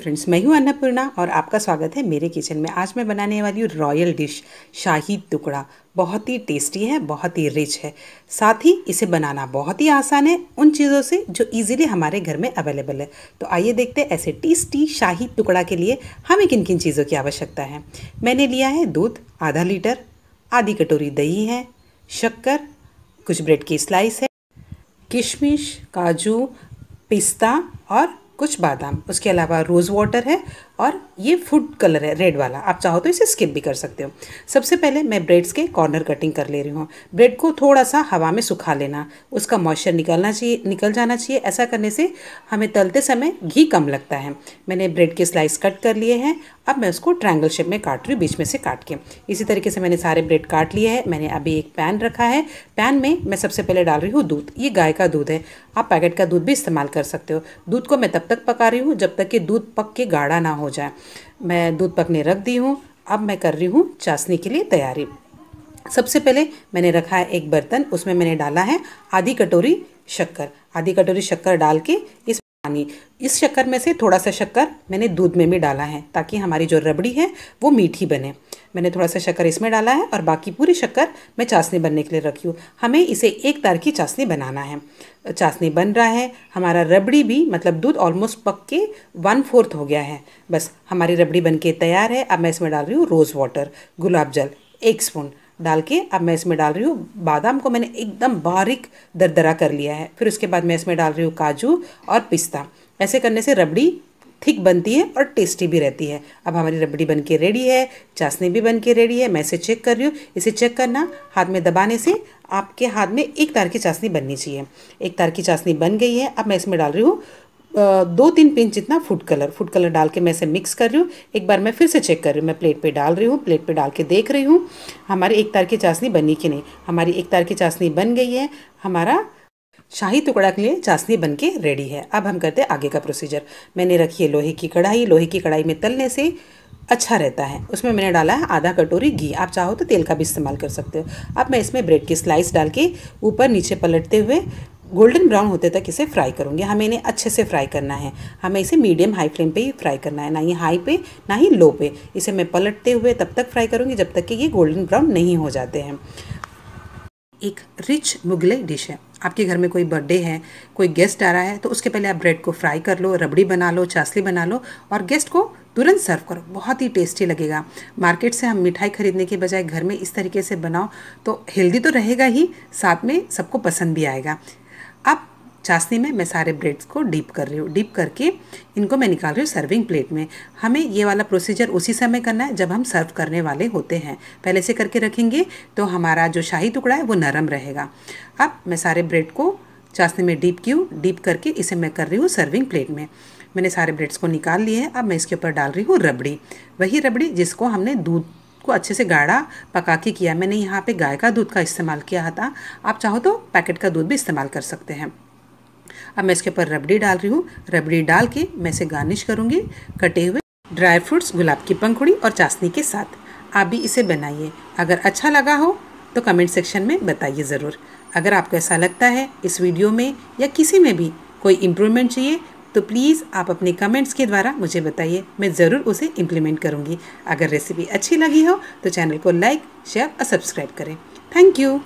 friends मैं हूं अन्नपूर्णा और आपका स्वागत है मेरे किचन में आज मैं बनाने वाली हूँ रॉयल डिश शाही टुकड़ा बहुत ही टेस्टी है बहुत ही रिच है साथ ही इसे बनाना बहुत ही आसान है उन चीज़ों से जो इजीली हमारे घर में अवेलेबल है तो आइए देखते हैं ऐसे टेस्टी शाही टुकड़ा के लिए हमें किन किन चीज़ों की आवश्यकता है मैंने लिया है दूध आधा लीटर आधी कटोरी दही है शक्कर कुछ ब्रेड की स्लाइस है किशमिश काजू पिस्ता और कुछ बादाम उसके अलावा रोज़ वाटर है और ये फूड कलर है रेड वाला आप चाहो तो इसे स्किप भी कर सकते हो सबसे पहले मैं ब्रेड्स के कॉर्नर कटिंग कर ले रही हूँ ब्रेड को थोड़ा सा हवा में सुखा लेना उसका मॉइस्चर निकलना चाहिए निकल जाना चाहिए ऐसा करने से हमें तलते समय घी कम लगता है मैंने ब्रेड के स्लाइस कट कर लिए हैं अब मैं उसको ट्रायंगल शेप में काट रही हूँ बीच में से काट के इसी तरीके से मैंने सारे ब्रेड काट लिए हैं मैंने अभी एक पैन रखा है पैन में मैं सबसे पहले डाल रही हूँ दूध ये गाय का दूध है आप पैकेट का दूध भी इस्तेमाल कर सकते हो दूध को मैं तब तक पका रही हूँ जब तक कि दूध पक के गाढ़ा ना हो जाए मैं दूध पकने रख दी हूँ अब मैं कर रही हूँ चाशनी के लिए तैयारी सबसे पहले मैंने रखा है एक बर्तन उसमें मैंने डाला है आधी कटोरी शक्कर आधी कटोरी शक्कर डाल के इस पानी इस शक्कर में से थोड़ा सा शक्कर मैंने दूध में भी डाला है ताकि हमारी जो रबड़ी है वो मीठी बने मैंने थोड़ा सा शक्कर इसमें डाला है और बाकी पूरी शक्कर मैं चाशनी बनने के लिए रखी हूँ हमें इसे एक तार की चाशनी बनाना है चाशनी बन रहा है हमारा रबड़ी भी मतलब दूध ऑलमोस्ट पक के वन फोर्थ हो गया है बस हमारी रबड़ी बन के तैयार है अब मैं इसमें डाल रही हूँ रोज़ वाटर गुलाब जल एक स्पून डाल के अब मैं इसमें डाल रही हूँ बादाम को मैंने एकदम बारीक दरदरा कर लिया है फिर उसके बाद मैं इसमें डाल रही हूँ काजू और पिस्ता ऐसे करने से रबड़ी थिक बनती है और टेस्टी भी रहती है अब हमारी रबड़ी बन के रेडी है चाशनी भी बन के रेडी है मैं इसे चेक कर रही हूँ इसे चेक करना हाथ में दबाने से आपके हाथ में एक तार की चाशनी बननी चाहिए एक तार की चाशनी बन गई है अब मैं इसमें डाल रही हूँ दो तीन पिंच जितना फूड कलर फूड कलर डाल के मैं इसे मिक्स कर रही हूँ एक बार मैं फिर से चेक कर रही हूँ मैं प्लेट पे डाल रही हूँ प्लेट पे डाल के देख रही हूँ हमारी एक तार की चाशनी बनी कि नहीं हमारी एक तार की चाशनी बन गई है हमारा शाही टुकड़ा के लिए चाशनी बन के रेडी है अब हम करते हैं आगे का प्रोसीजर मैंने रखी है लोहे की कढ़ाई लोहे की कढ़ाई में तलने से अच्छा रहता है उसमें मैंने डाला है आधा कटोरी घी आप चाहो तो तेल का भी इस्तेमाल कर सकते हो अब मैं इसमें ब्रेड की स्लाइस डाल के ऊपर नीचे पलटते हुए गोल्डन ब्राउन होते तक इसे फ्राई करूँगी हमें इन्हें अच्छे से फ्राई करना है हमें इसे मीडियम हाई फ्लेम पे ही फ्राई करना है ना ही हाई पे ना ही लो पे इसे मैं पलटते हुए तब तक फ्राई करूँगी जब तक कि ये गोल्डन ब्राउन नहीं हो जाते हैं एक रिच मुगले डिश है आपके घर में कोई बर्थडे है कोई गेस्ट आ रहा है तो उसके पहले आप ब्रेड को फ्राई कर लो रबड़ी बना लो चासली बना लो और गेस्ट को तुरंत सर्व करो बहुत ही टेस्टी लगेगा मार्केट से हम मिठाई खरीदने के बजाय घर में इस तरीके से बनाओ तो हेल्दी तो रहेगा ही साथ में सबको पसंद भी आएगा अब चाशनी में मैं सारे ब्रेड्स को डीप कर रही हूँ डीप करके इनको मैं निकाल रही हूँ सर्विंग प्लेट में हमें ये वाला प्रोसीजर उसी समय करना है जब हम सर्व करने वाले होते हैं पहले से करके रखेंगे तो हमारा जो शाही टुकड़ा है वो नरम रहेगा अब मैं सारे ब्रेड को चाशनी में डीप की हूँ डीप करके इसे मैं कर रही हूँ सर्विंग प्लेट में मैंने सारे ब्रेड्स को निकाल लिए हैं अब मैं इसके ऊपर डाल रही हूँ रबड़ी वही रबड़ी जिसको हमने दूध को अच्छे से गाढ़ा पका के किया मैंने यहाँ पे गाय का दूध का इस्तेमाल किया था आप चाहो तो पैकेट का दूध भी इस्तेमाल कर सकते हैं अब मैं इसके ऊपर रबड़ी डाल रही हूँ रबड़ी डाल के मैं इसे गार्निश करूँगी कटे हुए ड्राई फ्रूट्स गुलाब की पंखुड़ी और चाशनी के साथ आप भी इसे बनाइए अगर अच्छा लगा हो तो कमेंट सेक्शन में बताइए ज़रूर अगर आपको ऐसा लगता है इस वीडियो में या किसी में भी कोई इम्प्रूवमेंट चाहिए तो प्लीज़ आप अपने कमेंट्स के द्वारा मुझे बताइए मैं ज़रूर उसे इम्प्लीमेंट करूँगी अगर रेसिपी अच्छी लगी हो तो चैनल को लाइक शेयर और सब्सक्राइब करें थैंक यू